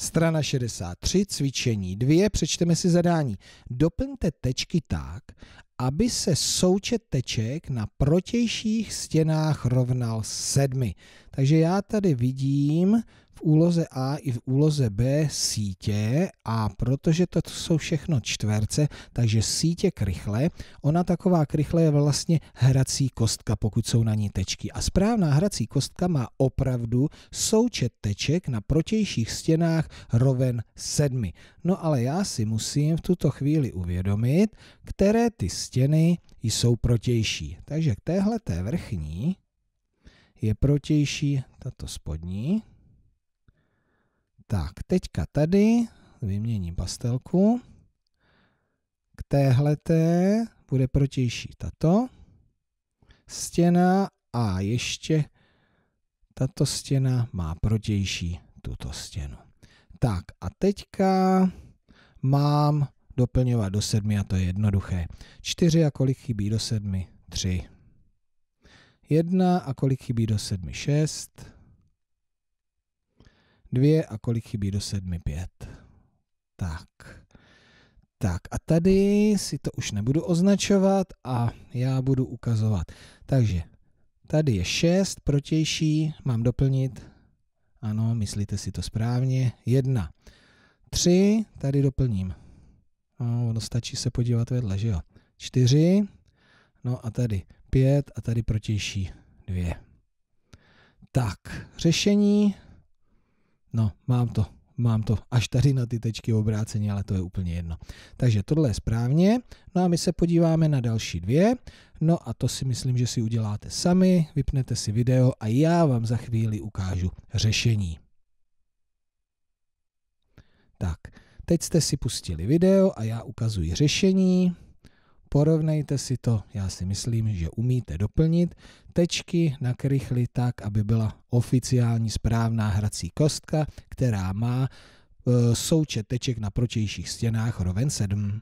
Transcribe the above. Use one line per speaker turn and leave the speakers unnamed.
Strana 63, cvičení 2, přečteme si zadání. Doplňte tečky tak, aby se součet teček na protějších stěnách rovnal sedmi. Takže já tady vidím v úloze A i v úloze B sítě a protože to jsou všechno čtverce, takže sítě krychle, ona taková krychle je vlastně hrací kostka, pokud jsou na ní tečky. A správná hrací kostka má opravdu součet teček na protějších stěnách roven sedmi. No ale já si musím v tuto chvíli uvědomit, které ty stěny jsou protější. Takže k téhle té vrchní je protější tato spodní, tak, teďka tady vyměním pastelku. K téhleté bude protější tato stěna a ještě tato stěna má protější tuto stěnu. Tak a teďka mám doplňovat do sedmi a to je jednoduché. Čtyři a kolik chybí do sedmi? Tři. Jedna a kolik chybí do sedmi? Šest dvě a kolik chybí do sedmi? Pět. Tak. Tak a tady si to už nebudu označovat a já budu ukazovat. Takže tady je šest protější, mám doplnit, ano, myslíte si to správně, jedna tři tady doplním. No, ono stačí se podívat vedle, že jo. Čtyři, no a tady pět a tady protější dvě. Tak, řešení No, mám to, mám to až tady na ty tečky obrácení, ale to je úplně jedno. Takže tohle je správně. No a my se podíváme na další dvě. No a to si myslím, že si uděláte sami, vypnete si video a já vám za chvíli ukážu řešení. Tak, teď jste si pustili video a já ukazuji řešení. Porovnejte si to, já si myslím, že umíte doplnit tečky na krychli tak, aby byla oficiální správná hrací kostka, která má e, součet teček na protějších stěnách roven 7.